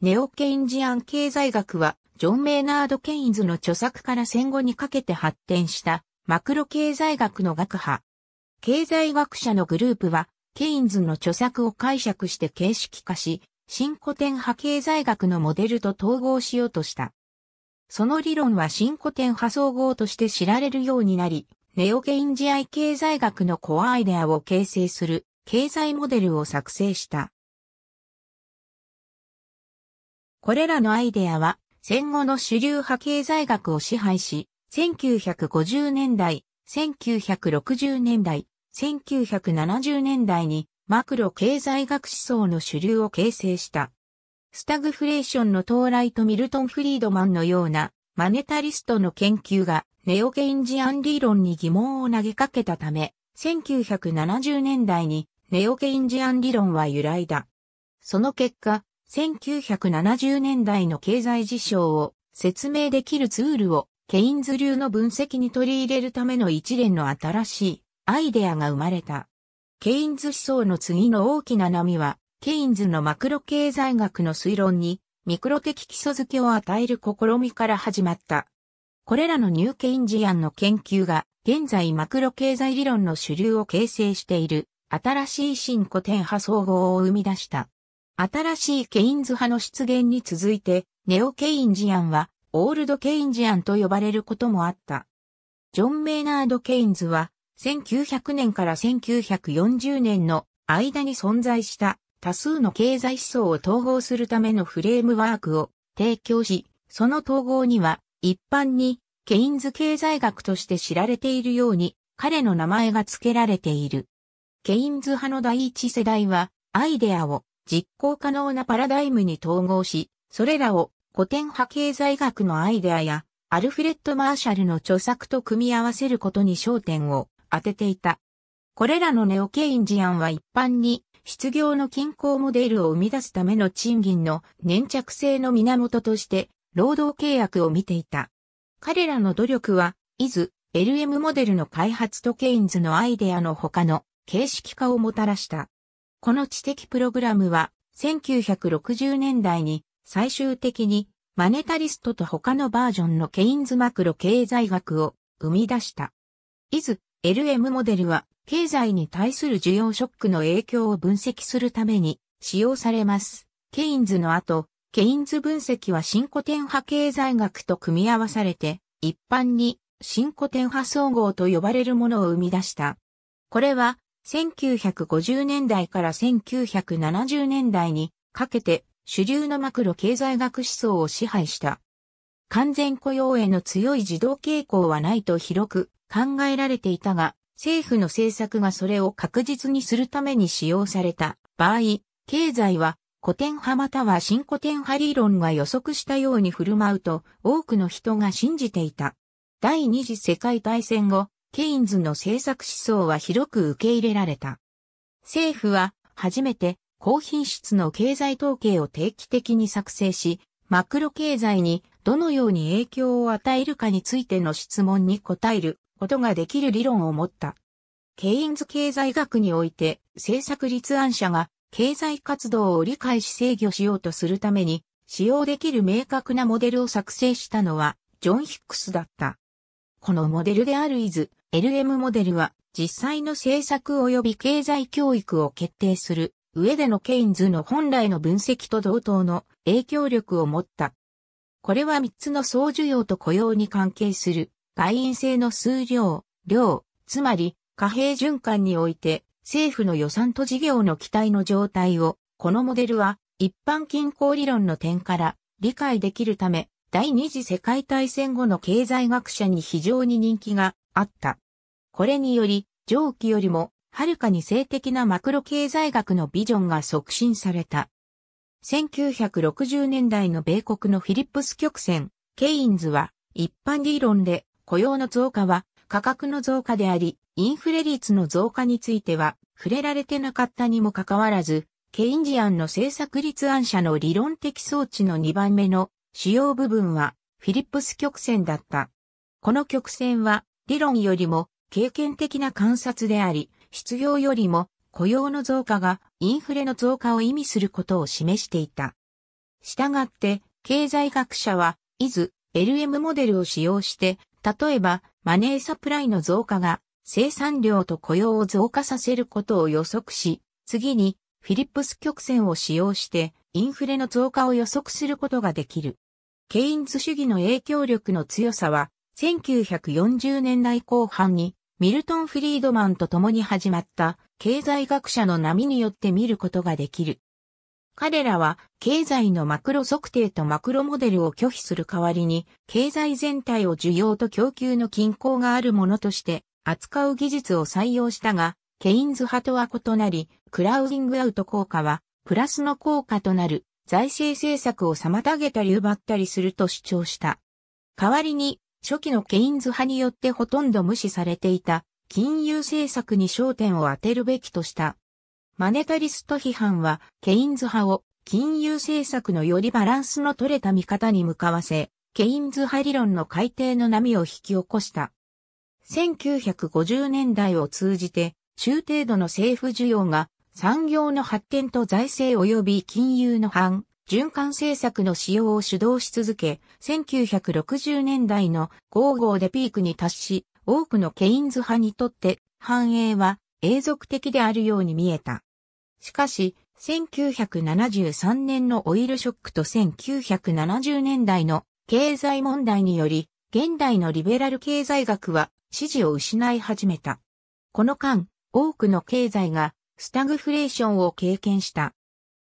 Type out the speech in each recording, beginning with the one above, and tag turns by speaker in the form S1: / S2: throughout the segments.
S1: ネオ・ケインジアン経済学は、ジョン・メイナード・ケインズの著作から戦後にかけて発展したマクロ経済学の学派。経済学者のグループは、ケインズの著作を解釈して形式化し、新古典派経済学のモデルと統合しようとした。その理論は新古典派総合として知られるようになり、ネオケインジアイ経済学のコアアイデアを形成する経済モデルを作成した。これらのアイデアは、戦後の主流派経済学を支配し、1950年代、1960年代、1970年代にマクロ経済学思想の主流を形成した。スタグフレーションの到来とミルトン・フリードマンのようなマネタリストの研究がネオケインジアン理論に疑問を投げかけたため、1970年代にネオケインジアン理論は由来だ。その結果、1970年代の経済事象を説明できるツールをケインズ流の分析に取り入れるための一連の新しいアイデアが生まれた。ケインズ思想の次の大きな波は、ケインズのマクロ経済学の推論にミクロ的基礎付けを与える試みから始まった。これらのニューケインジアンの研究が現在マクロ経済理論の主流を形成している新しい新古典派総合を生み出した。新しいケインズ派の出現に続いて、ネオ・ケインジアンは、オールド・ケインジアンと呼ばれることもあった。ジョン・メイナード・ケインズは、1900年から1940年の間に存在した多数の経済思想を統合するためのフレームワークを提供し、その統合には一般にケインズ経済学として知られているように彼の名前が付けられている。ケインズ派の第一世代はアイデアを実行可能なパラダイムに統合し、それらを古典派経済学のアイデアやアルフレッド・マーシャルの著作と組み合わせることに焦点を当てていた。これらのネオケイン事案は一般に失業の均衡モデルを生み出すための賃金の粘着性の源として労働契約を見ていた。彼らの努力は、イズ、LM モデルの開発とケインズのアイデアの他の形式化をもたらした。この知的プログラムは1960年代に最終的にマネタリストと他のバージョンのケインズマクロ経済学を生み出した。イズ LM モデルは経済に対する需要ショックの影響を分析するために使用されます。ケインズの後、ケインズ分析は新古典派経済学と組み合わされて、一般に新古典派総合と呼ばれるものを生み出した。これは1950年代から1970年代にかけて主流のマクロ経済学思想を支配した。完全雇用への強い自動傾向はないと広く考えられていたが、政府の政策がそれを確実にするために使用された場合、経済は古典派または新古典派理論が予測したように振る舞うと多くの人が信じていた。第二次世界大戦後、ケインズの政策思想は広く受け入れられた。政府は初めて高品質の経済統計を定期的に作成し、マクロ経済にどのように影響を与えるかについての質問に答えることができる理論を持った。ケインズ経済学において政策立案者が経済活動を理解し制御しようとするために使用できる明確なモデルを作成したのはジョン・ヒックスだった。このモデルであるイズ、LM モデルは実際の政策及び経済教育を決定する上でのケインズの本来の分析と同等の影響力を持った。これは3つの総需要と雇用に関係する外因性の数量、量、つまり貨幣循環において政府の予算と事業の期待の状態をこのモデルは一般均衡理論の点から理解できるため第二次世界大戦後の経済学者に非常に人気があった。これにより、上記よりも、はるかに性的なマクロ経済学のビジョンが促進された。1960年代の米国のフィリップス曲線、ケインズは、一般理論で、雇用の増加は、価格の増加であり、インフレ率の増加については、触れられてなかったにもかかわらず、ケインジアンの政策立案者の理論的装置の2番目の主要部分は、フィリップス曲線だった。この曲線は、理論よりも経験的な観察であり、失業よりも雇用の増加がインフレの増加を意味することを示していた。したがって、経済学者は、いず、LM モデルを使用して、例えば、マネーサプライの増加が、生産量と雇用を増加させることを予測し、次に、フィリップス曲線を使用して、インフレの増加を予測することができる。ケインズ主義の影響力の強さは、1940年代後半にミルトン・フリードマンと共に始まった経済学者の波によって見ることができる。彼らは経済のマクロ測定とマクロモデルを拒否する代わりに経済全体を需要と供給の均衡があるものとして扱う技術を採用したが、ケインズ派とは異なり、クラウディングアウト効果はプラスの効果となる財政政策を妨げたり奪ったりすると主張した。代わりに初期のケインズ派によってほとんど無視されていた金融政策に焦点を当てるべきとした。マネタリスト批判はケインズ派を金融政策のよりバランスの取れた見方に向かわせ、ケインズ派理論の改定の波を引き起こした。1950年代を通じて中程度の政府需要が産業の発展と財政及び金融の反循環政策の使用を主導し続け、1960年代のゴーでピークに達し、多くのケインズ派にとって繁栄は永続的であるように見えた。しかし、1973年のオイルショックと1970年代の経済問題により、現代のリベラル経済学は支持を失い始めた。この間、多くの経済がスタグフレーションを経験した。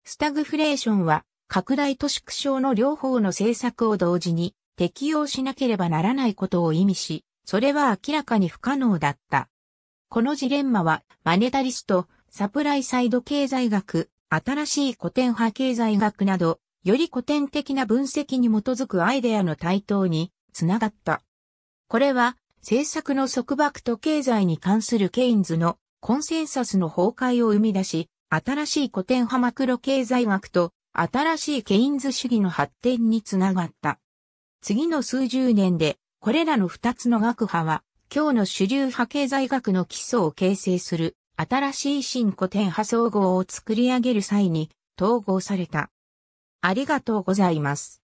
S1: スタグフレーションは拡大と縮小の両方の政策を同時に適用しなければならないことを意味し、それは明らかに不可能だった。このジレンマは、マネタリスト、サプライサイド経済学、新しい古典派経済学など、より古典的な分析に基づくアイデアの台頭につながった。これは、政策の束縛と経済に関するケインズのコンセンサスの崩壊を生み出し、新しい古典派マクロ経済学と新しいケインズ主義の発展につながった。次の数十年で、これらの二つの学派は、今日の主流派経済学の基礎を形成する、新しい新古典派総合を作り上げる際に、統合された。ありがとうございます。